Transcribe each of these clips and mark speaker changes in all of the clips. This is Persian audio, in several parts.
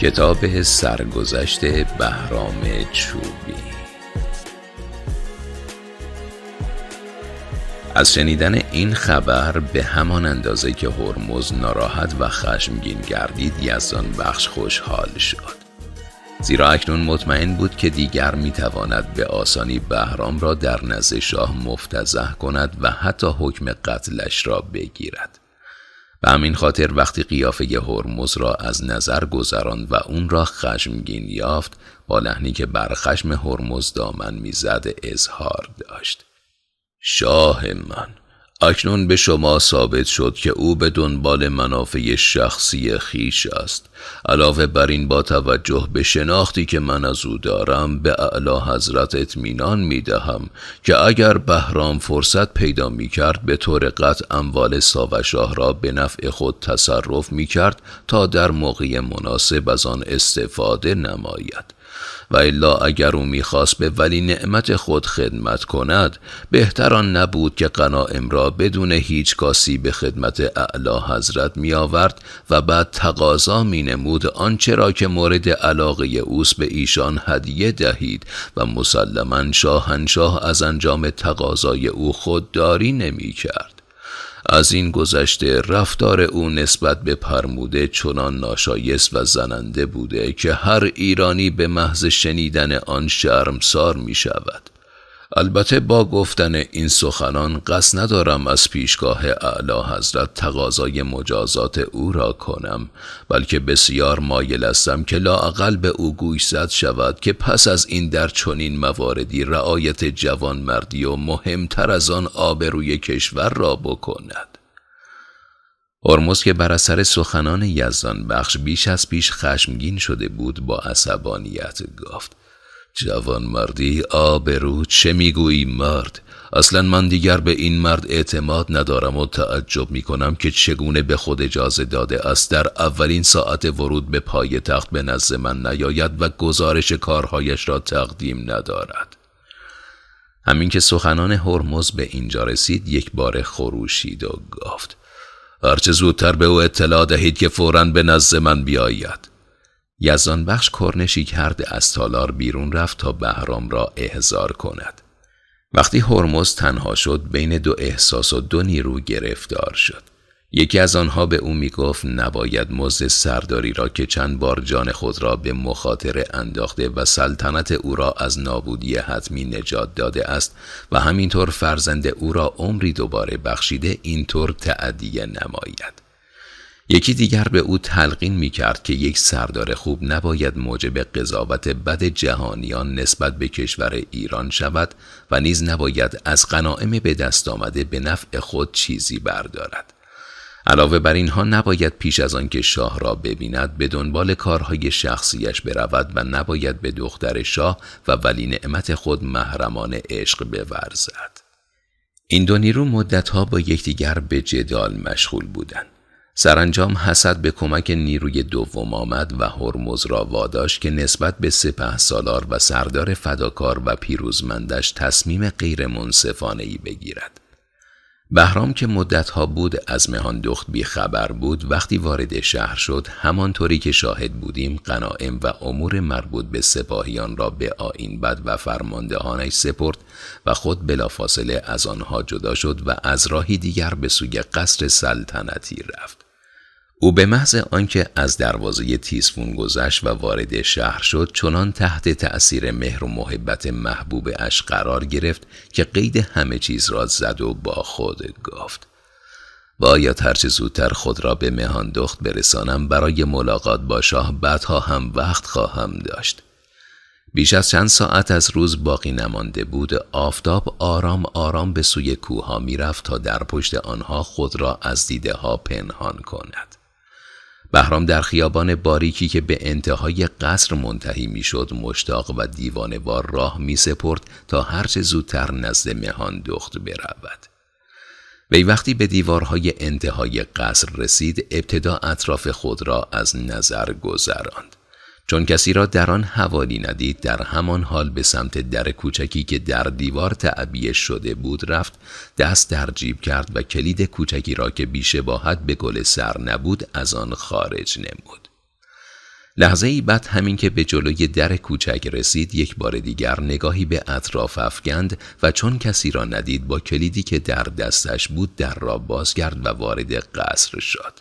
Speaker 1: کتاب سرگذشت بهرام چوبی از شنیدن این خبر به همان اندازه که هرمز ناراحت و خشمگین گردید یزدان بخش خوشحال شد زیرا اکنون مطمئن بود که دیگر میتواند به آسانی بهرام را در نزد شاه مفتزه کند و حتی حکم قتلش را بگیرد و همین خاطر وقتی قیافه هرمز را از نظر گذراند و اون را خشمگین یافت با لحنی که بر خشم هرمز دامن میزد اظهار داشت شاه من اکنون به شما ثابت شد که او به دنبال منافع شخصی خیش است علاوه بر این با توجه به شناختی که من از او دارم به اعلی حضرت اطمینان می دهم که اگر بهرام فرصت پیدا می کرد به طور قطع اموال ساوشاه را به نفع خود تصرف می کرد تا در موقع مناسب از آن استفاده نماید و الا اگر او میخواست به ولی نعمت خود خدمت کند بهتر آن نبود که قنائم را بدون هیچ کاسی به خدمت اعلی حضرت می آورد و بعد تقاضا می نمود آنچه را که مورد علاقه اوس به ایشان هدیه دهید و مسلما شاهنشاه از انجام تقاضای او خودداری نمی کرد. از این گذشته رفتار او نسبت به پرموده چنان ناشایست و زننده بوده که هر ایرانی به محض شنیدن آن شرمسار می شود البته با گفتن این سخنان قصد ندارم از پیشگاه اعلی حضرت تقاضای مجازات او را کنم بلکه بسیار مایل هستم که لااقل به او گوش زد شود که پس از این در چنین مواردی رعایت جوانمردی و مهمتر از آن آبروی کشور را بکند هرمز که بر اثر سخنان یزدان بخش بیش از پیش خشمگین شده بود با عصبانیت گفت جوان مردی آبرو چه میگویی مرد اصلا من دیگر به این مرد اعتماد ندارم و تعجب می کنم که چگونه به خود اجازه داده است در اولین ساعت ورود به پای تخت به نزد من نیاید و گزارش کارهایش را تقدیم ندارد همین که سخنان هرمز به اینجا رسید یک بار خروشید و گفت هرچه زودتر به او اطلاع دهید که فورا به نزد من بیاید یزان بخش کرنشی کرد از تالار بیرون رفت تا بهرام را احضار کند وقتی هرمز تنها شد بین دو احساس و دو نیرو گرفتار شد یکی از آنها به او گفت نباید مزد سرداری را که چند بار جان خود را به مخاطره انداخته و سلطنت او را از نابودی حتمی نجات داده است و همینطور فرزند او را عمری دوباره بخشیده اینطور تعدیه نماید یکی دیگر به او تلقین می کرد که یک سردار خوب نباید موجب قضاوت بد جهانیان نسبت به کشور ایران شود و نیز نباید از غنائم به دست آمده به نفع خود چیزی بردارد. علاوه بر اینها نباید پیش از آنکه شاه را ببیند به دنبال کارهای شخصیش برود و نباید به دختر شاه و ولی نعمت خود محرمان عشق بورزد. این دو نیرو مدتها با یکدیگر به جدال مشغول بودند. سرانجام حسد به کمک نیروی دوم آمد و هرمز را واداش که نسبت به سپه سالار و سردار فداکار و پیروزمندش تصمیم غیر منصفانه بگیرد. بهرام که مدتها بود از مهان دخت خبر بود وقتی وارد شهر شد همانطوری که شاهد بودیم قنائم و امور مربوط به سپاهیان را به آین بد و فرماندهانش سپرد و خود بلافاصله از آنها جدا شد و از راهی دیگر به سوی قصر سلطنتی رفت. او به محض آنکه از دروازه تیسفون گذشت و وارد شهر شد چنان تحت تأثیر مهر و محبت محبوب اش قرار گرفت که قید همه چیز را زد و با خود گفت باید هرچه زودتر خود را به دخت برسانم برای ملاقات با شاه بعدها هم وقت خواهم داشت بیش از چند ساعت از روز باقی نمانده بود آفتاب آرام آرام به سوی کوه ها می رفت تا در پشت آنها خود را از دیده ها پنهان کند بهرام در خیابان باریکی که به انتهای قصر منتهی میشد مشتاق و دیوانه وار راه می سپرد تا هرچه زودتر نزد مهان دخت برود. وی وقتی به دیوارهای انتهای قصر رسید ابتدا اطراف خود را از نظر گذراند. چون کسی را در آن حوالی ندید در همان حال به سمت در کوچکی که در دیوار تعبیه شده بود رفت دست در جیب کرد و کلید کوچکی را که بیشباهت به گل سر نبود از آن خارج نمود لحظه ای بعد همین که به جلوی در کوچک رسید یک بار دیگر نگاهی به اطراف افکند و چون کسی را ندید با کلیدی که در دستش بود در را بازگرد و وارد قصر شد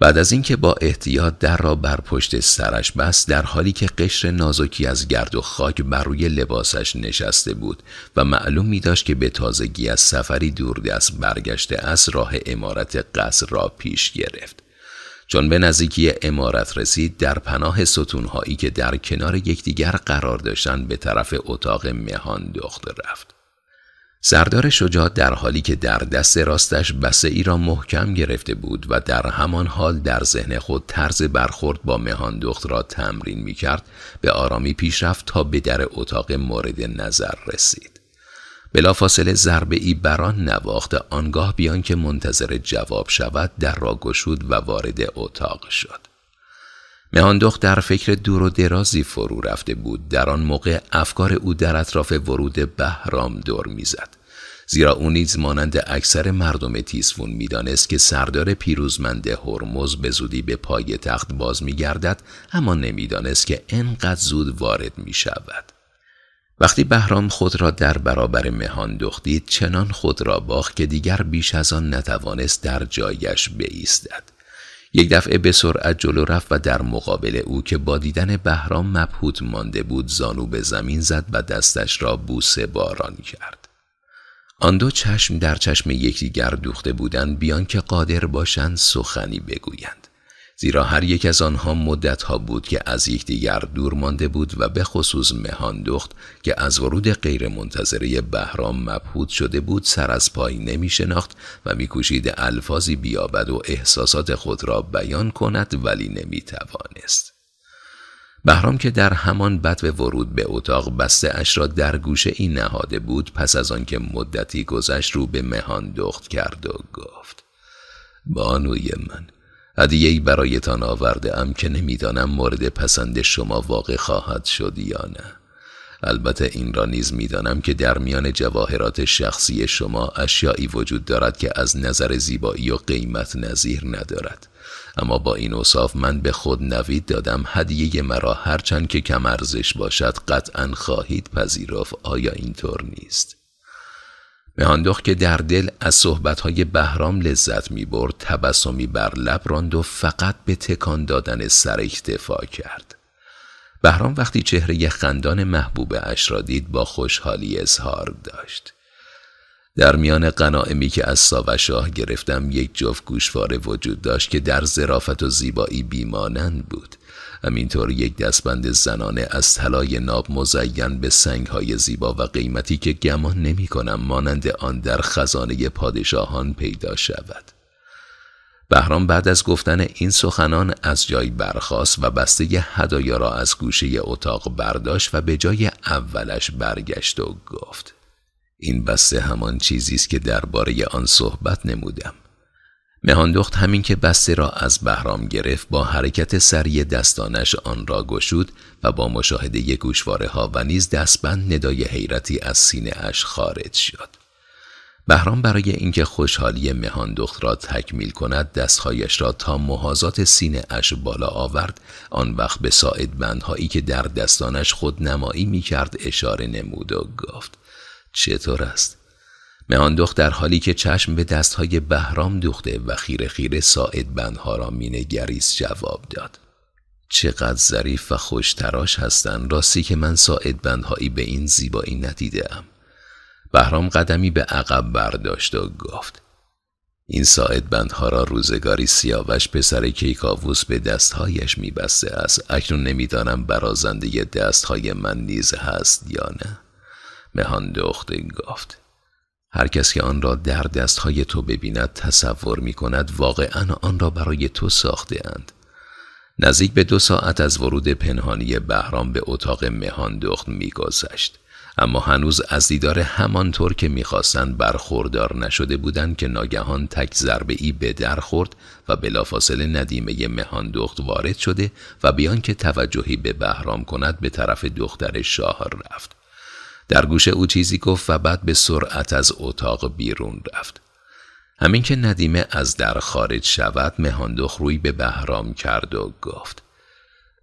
Speaker 1: بعد از اینکه با احتیاط در را بر پشت سرش بست در حالی که قشر نازکی از گرد و خاک بر روی لباسش نشسته بود و معلوم می داشت که به تازگی از سفری دوردست برگشته از راه امارت قصر را پیش گرفت چون به نزدیکی امارت رسید در پناه ستونهایی که در کنار یکدیگر قرار داشتند به طرف اتاق مهان دخت رفت سردار شجاع در حالی که در دست راستش بسه ای را محکم گرفته بود و در همان حال در ذهن خود طرز برخورد با مهان دخت را تمرین می کرد به آرامی پیش رفت تا به در اتاق مورد نظر رسید. بلافاصله ضربه ای بران نواخت آنگاه بیان که منتظر جواب شود در را گشود و وارد اتاق شد. مهاندخت در فکر دور و درازی فرو رفته بود در آن موقع افکار او در اطراف ورود بهرام دور میزد زیرا او نیز مانند اکثر مردم تیسفون میدانست که سردار پیروزمند هرمز به زودی به پای تخت باز میگردد اما نمیدانست که انقدر زود وارد می شود. وقتی بهرام خود را در برابر مهان دید چنان خود را باخت که دیگر بیش از آن نتوانست در جایش بایستد یک دفعه به سرعت جلو رفت و در مقابل او که با دیدن بهرام مبهوت مانده بود زانو به زمین زد و دستش را بوسه باران کرد آن دو چشم در چشم یکدیگر دوخته بودند بیان که قادر باشند سخنی بگویند زیرا هر یک از آنها مدت ها بود که از یکدیگر دور مانده بود و به خصوص دخت که از ورود منتظره بهرام مبهود شده بود سر از پای نمی شناخت و میکوشید الفاظی بیابد و احساسات خود را بیان کند ولی نمی توانست. بهرام که در همان بدو ورود به اتاق بسته اش را در گوشه این نهاده بود پس از آنکه مدتی گذشت رو به مهان دخت کرد و گفت بانوی من هدیه برایتان آورده ام که نمیدانم مورد پسند شما واقع خواهد شد یا نه البته این را نیز میدانم که در میان جواهرات شخصی شما اشیایی وجود دارد که از نظر زیبایی و قیمت نظیر ندارد اما با این اوصاف من به خود نوید دادم هدیه مرا هرچند که کم ارزش باشد قطعا خواهید پذیرفت آیا اینطور نیست مهاندخ که در دل از صحبتهای بهرام لذت میبرد تبسمی بر لب راند و فقط به تکان دادن سر اکتفا کرد بهرام وقتی چهره خندان محبوب اش را دید با خوشحالی اظهار داشت در میان قنائمی که از ساوشاه گرفتم یک جفت گوشواره وجود داشت که در زرافت و زیبایی بیمانند بود همینطور یک دستبند زنانه از طلای ناب مزین به سنگهای زیبا و قیمتی که گمان نمی کنم مانند آن در خزانه پادشاهان پیدا شود بهرام بعد از گفتن این سخنان از جای برخاست و بسته هدایا را از گوشه اتاق برداشت و به جای اولش برگشت و گفت این بسته همان چیزی است که درباره آن صحبت نمودم مهاندخت همین که بسته را از بهرام گرفت با حرکت سری دستانش آن را گشود و با مشاهده گوشواره ها و نیز دستبند ندای حیرتی از سینه اش خارج شد بهرام برای اینکه خوشحالی مهاندخت را تکمیل کند دستهایش را تا محازات سینه اش بالا آورد آن وقت به ساعد بندهایی که در دستانش خود نمایی می کرد اشاره نمود و گفت چطور است؟ مهان در حالی که چشم به دستهای بهرام دوخته و خیره خیره ساعد بندها را گریز جواب داد. چقدر ظریف و تراش هستند راستی که من ساعد بندهایی به این زیبایی ام. بهرام قدمی به عقب برداشت و گفت این ساعد بندها را روزگاری سیاوش پسر کیکاووس به دستهایش میبسته است اکنون نمیدانم برازنده دستهای من نیز هست یا نه مهاندخت گفت هر کس که آن را در دستهای تو ببیند تصور می کند واقعا آن را برای تو ساخته اند. نزدیک به دو ساعت از ورود پنهانی بهرام به اتاق مهان دخت می گذشت. اما هنوز از دیدار همانطور که میخواستند برخوردار نشده بودند که ناگهان تک ضربه ای به در خورد و بلافاصله ندیمه مهان دخت وارد شده و بیان که توجهی به بهرام کند به طرف دختر شاه رفت در گوش او چیزی گفت و بعد به سرعت از اتاق بیرون رفت همین که ندیمه از در خارج شود مهاندخت روی به بهرام کرد و گفت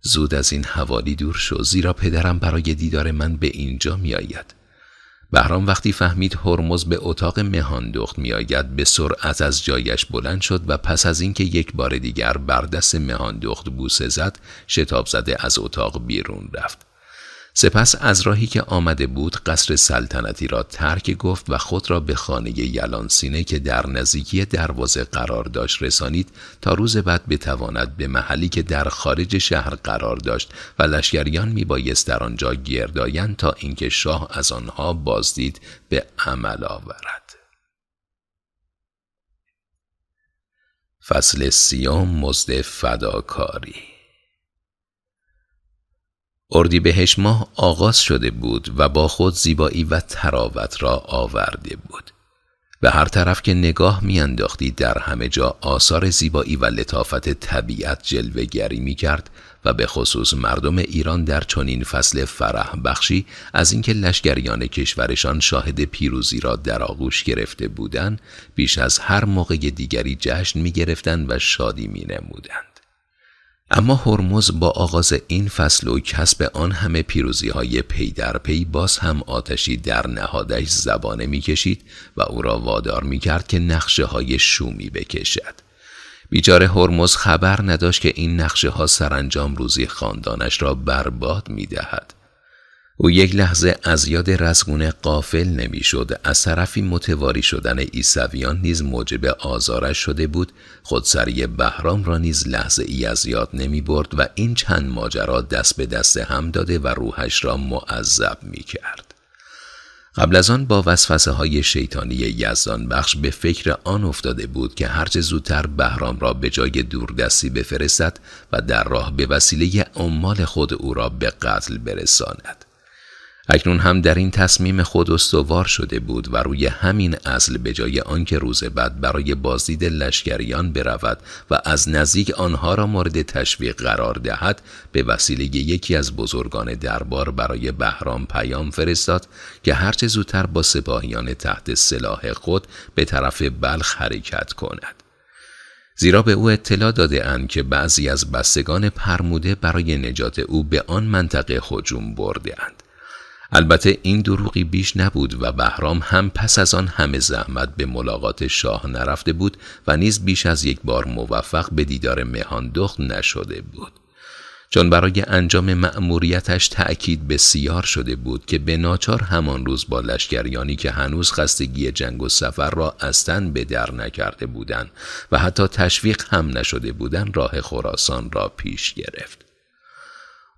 Speaker 1: زود از این حوالی دور شو زیرا پدرم برای دیدار من به اینجا میآید بهرام وقتی فهمید هرمز به اتاق مهاندخت میآید به سرعت از جایش بلند شد و پس از اینکه یک بار دیگر بر دست مهاندخت بوسه زد شتاب زده از اتاق بیرون رفت سپس از راهی که آمده بود قصر سلطنتی را ترک گفت و خود را به خانه یلانسینه که در نزدیکی دروازه قرار داشت رسانید تا روز بعد بتواند به محلی که در خارج شهر قرار داشت و لشکریان میبایست در آنجا گردایند تا اینکه شاه از آنها بازدید به عمل آورد فصل سیام مزد فداکاری بهش ماه آغاز شده بود و با خود زیبایی و تراوت را آورده بود به هر طرف که نگاه میانداختی در همه جا آثار زیبایی و لطافت طبیعت گری می کرد و به خصوص مردم ایران در چنین فصل فرح بخشی از اینکه لشکریان کشورشان شاهد پیروزی را در آغوش گرفته بودند بیش از هر موقع دیگری جشن می گرفتن و شادی می نمودند. اما هرمز با آغاز این فصل و کسب آن همه پیروزی های پی در پی باز هم آتشی در نهادش زبانه کشید و او را وادار میکرد که نقشه های شومی بکشد. بیچاره هرمز خبر نداشت که این نقشه ها سرانجام روزی خاندانش را برباد دهد. او یک لحظه از یاد رزگونه قافل نمیشد از طرفی متواری شدن ایسویان نیز موجب آزارش شده بود خودسری بهرام را نیز لحظه ای از یاد نمی برد و این چند ماجرا دست به دست هم داده و روحش را معذب می کرد. قبل از آن با وسوسه های شیطانی یزدان بخش به فکر آن افتاده بود که هرچه زودتر بهرام را به جای دوردستی بفرستد و در راه به وسیله عمال خود او را به قتل برساند. اکنون هم در این تصمیم خود استوار شده بود و روی همین اصل به جای آنکه روز بعد برای بازدید لشکریان برود و از نزدیک آنها را مورد تشویق قرار دهد به وسیله یکی از بزرگان دربار برای بهرام پیام فرستاد که هرچه زودتر با سپاهیان تحت سلاح خود به طرف بلخ حرکت کند. زیرا به او اطلاع داده اند که بعضی از بستگان پرموده برای نجات او به آن منطقه هجوم بردهاند. البته این دروغی بیش نبود و بهرام هم پس از آن همه زحمت به ملاقات شاه نرفته بود و نیز بیش از یک بار موفق به دیدار مهاندخت نشده بود چون برای انجام مأموریتش تأکید بسیار شده بود که به ناچار همان روز با لشکریانی که هنوز خستگی جنگ و سفر را اصلا به در نکرده بودند و حتی تشویق هم نشده بودند راه خراسان را پیش گرفت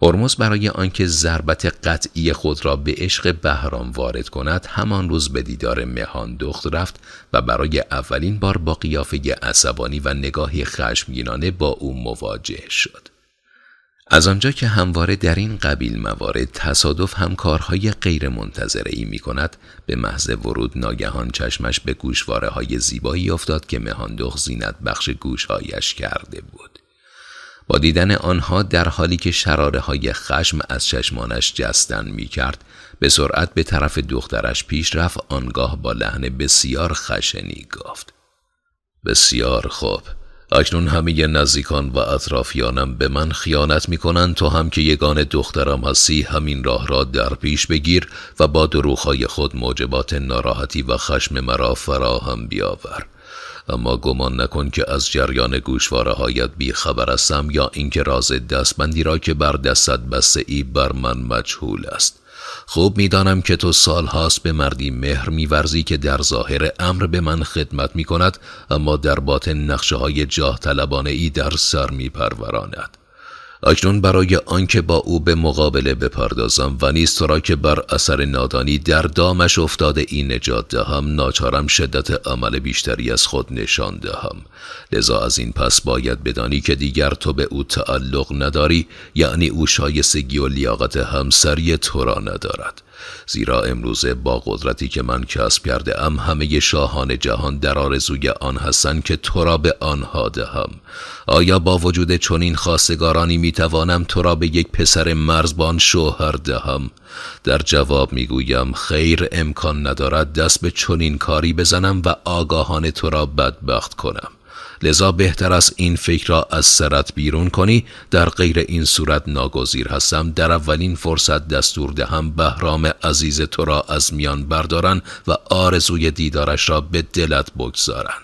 Speaker 1: هرمز برای آنکه ضربت قطعی خود را به عشق بهرام وارد کند همان روز به دیدار مهاندخت رفت و برای اولین بار با قیافه عصبانی و نگاهی خشمگینانه با او مواجه شد از آنجا که همواره در این قبیل موارد تصادف هم کارهای غیر منتظره ای می کند به محض ورود ناگهان چشمش به گوشواره های زیبایی افتاد که مهاندخ زینت بخش گوشهایش کرده بود. با دیدن آنها در حالی که شراره های خشم از چشمانش جستن می کرد به سرعت به طرف دخترش پیش رفت آنگاه با لحن بسیار خشنی گفت بسیار خوب اکنون همه نزدیکان و اطرافیانم به من خیانت می کنند تو هم که یگان دخترم هستی همین راه را در پیش بگیر و با دروخهای خود موجبات ناراحتی و خشم مرا فراهم بیاور اما گمان نکن که از جریان گوشواره هایت بیخبر هستم یا اینکه راز دستبندی را که بر دستت بسته ای بر من مجهول است خوب میدانم که تو سال هاست به مردی مهر میورزی که در ظاهر امر به من خدمت می کند اما در باطن نقشه های جاه طلبانه ای در سر می پروراند. اکنون برای آنکه با او به مقابله بپردازم و نیز تو را که بر اثر نادانی در دامش افتاده این نجات دهم ناچارم شدت عمل بیشتری از خود نشان دهم لذا از این پس باید بدانی که دیگر تو به او تعلق نداری یعنی او شایستگی و لیاقت همسری تو را ندارد زیرا امروزه با قدرتی که من کسب کرده ام همه شاهان جهان در آرزوی آن هستند که تو را به آنها دهم آیا با وجود چنین خواستگارانی می توانم تو را به یک پسر مرزبان شوهر دهم در جواب می گویم خیر امکان ندارد دست به چنین کاری بزنم و آگاهان تو را بدبخت کنم لذا بهتر است این فکر را از سرت بیرون کنی در غیر این صورت ناگزیر هستم در اولین فرصت دستور دهم بهرام عزیز تو را از میان بردارن و آرزوی دیدارش را به دلت بگذارند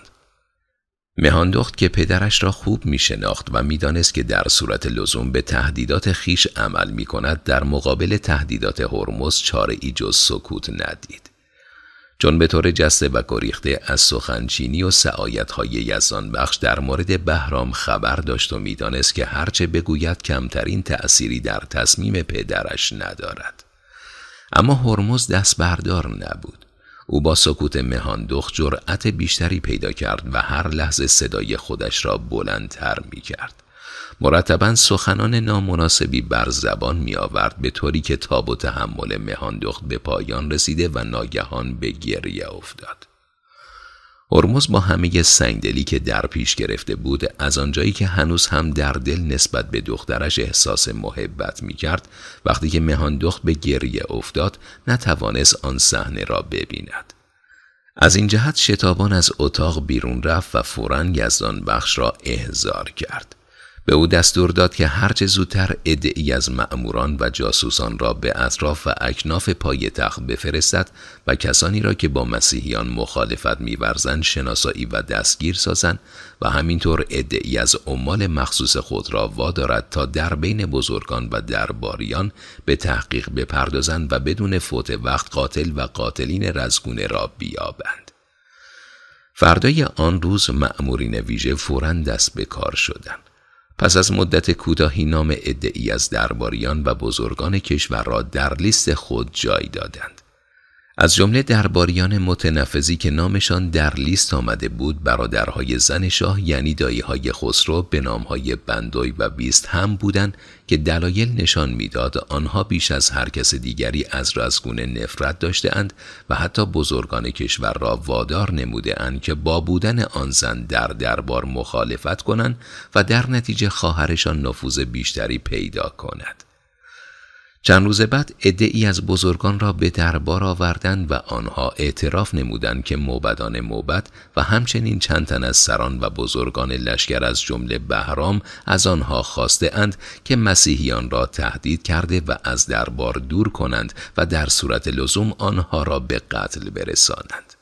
Speaker 1: مهاندخت که پدرش را خوب می شناخت و میدانست که در صورت لزوم به تهدیدات خیش عمل می کند در مقابل تهدیدات هرمز چاره ای جز سکوت ندید. چون به طور جسته و گریخته از سخنچینی و سعایتهای یزان بخش در مورد بهرام خبر داشت و میدانست که هرچه بگوید کمترین تأثیری در تصمیم پدرش ندارد اما هرمز دست بردار نبود او با سکوت دخ جرأت بیشتری پیدا کرد و هر لحظه صدای خودش را بلندتر می کرد. مرتبا سخنان نامناسبی بر زبان می آورد به طوری که تاب و تحمل مهاندخت به پایان رسیده و ناگهان به گریه افتاد. هرمز با همه سنگدلی که در پیش گرفته بود از آنجایی که هنوز هم در دل نسبت به دخترش احساس محبت می کرد وقتی که مهاندخت به گریه افتاد نتوانست آن صحنه را ببیند. از این جهت شتابان از اتاق بیرون رفت و فوراً یزدان بخش را احضار کرد. به او دستور داد که هرچه زودتر ادعی از مأموران و جاسوسان را به اطراف و اکناف پای تخت بفرستد و کسانی را که با مسیحیان مخالفت میورزند شناسایی و دستگیر سازند و همینطور ادعی از عمال مخصوص خود را وادارد تا در بین بزرگان و درباریان به تحقیق بپردازند و بدون فوت وقت قاتل و قاتلین رزگونه را بیابند. فردای آن روز مأمورین ویژه فورا دست به کار شدند. پس از مدت کوتاهی نام ادعی از درباریان و بزرگان کشور را در لیست خود جای دادند. از جمله درباریان متنفذی که نامشان در لیست آمده بود برادرهای زن شاه یعنی های خسرو به نامهای بندوی و بیست هم بودند که دلایل نشان میداد آنها بیش از هر کس دیگری از رزگونه نفرت داشته اند و حتی بزرگان کشور را وادار نموده اند که با بودن آن زن در دربار مخالفت کنند و در نتیجه خواهرشان نفوذ بیشتری پیدا کند. چند روز بعد عده از بزرگان را به دربار آوردند و آنها اعتراف نمودند که موبدان موبد و همچنین چند تن از سران و بزرگان لشکر از جمله بهرام از آنها خواسته اند که مسیحیان را تهدید کرده و از دربار دور کنند و در صورت لزوم آنها را به قتل برسانند.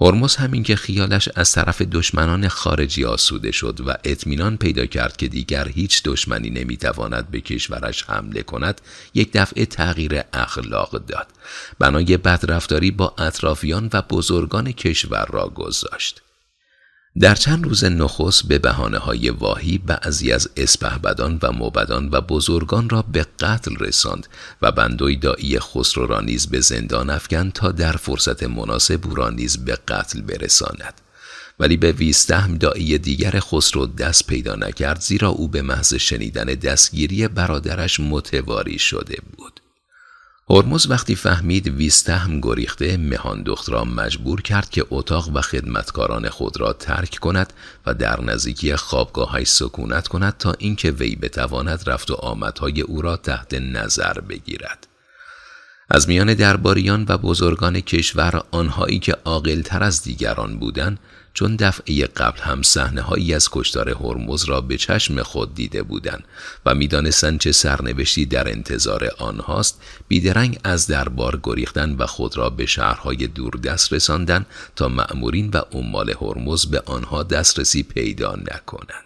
Speaker 1: هرمز همین که خیالش از طرف دشمنان خارجی آسوده شد و اطمینان پیدا کرد که دیگر هیچ دشمنی نمیتواند به کشورش حمله کند یک دفعه تغییر اخلاق داد بنای بدرفتاری با اطرافیان و بزرگان کشور را گذاشت در چند روز نخست به بهانه های واهی بعضی از اسپهبدان و موبدان و بزرگان را به قتل رساند و بندوی دایی خسرو را نیز به زندان افکند تا در فرصت مناسب او را نیز به قتل برساند ولی به ویستهم دایی دیگر خسرو دست پیدا نکرد زیرا او به محض شنیدن دستگیری برادرش متواری شده بود هرمز وقتی فهمید ویستهم گریخته مهاندخت را مجبور کرد که اتاق و خدمتکاران خود را ترک کند و در نزدیکی خوابگاهی سکونت کند تا اینکه وی بتواند رفت و آمدهای او را تحت نظر بگیرد از میان درباریان و بزرگان کشور آنهایی که عاقلتر از دیگران بودند چون دفعه قبل هم صحنه هایی از کشتار هرمز را به چشم خود دیده بودند و میدانستند چه سرنوشتی در انتظار آنهاست بیدرنگ از دربار گریختن و خود را به شهرهای دوردست رساندن تا مأمورین و عمال هرمز به آنها دسترسی پیدا نکنند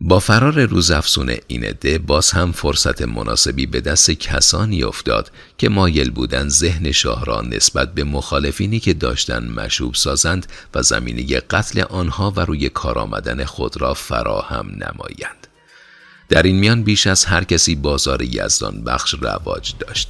Speaker 1: با فرار روزافزون این عده باز هم فرصت مناسبی به دست کسانی افتاد که مایل بودند ذهن شاه را نسبت به مخالفینی که داشتن مشوب سازند و زمینی قتل آنها و روی کار آمدن خود را فراهم نمایند در این میان بیش از هر کسی بازار یزدان بخش رواج داشت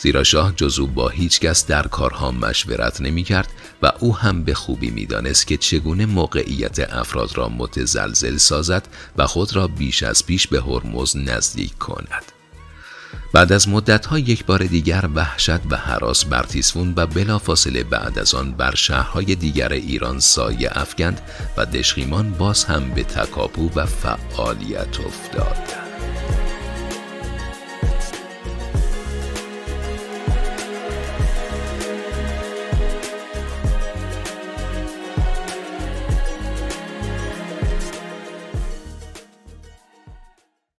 Speaker 1: زیرا شاه جزو با هیچ کس در کارها مشورت نمی کرد و او هم به خوبی میدانست که چگونه موقعیت افراد را متزلزل سازد و خود را بیش از پیش به هرمز نزدیک کند. بعد از مدتها یک بار دیگر وحشت و حراس بر تیسفون و بلافاصله بعد از آن بر شهرهای دیگر ایران سایه افکند و دشخیمان باز هم به تکاپو و فعالیت افتاد.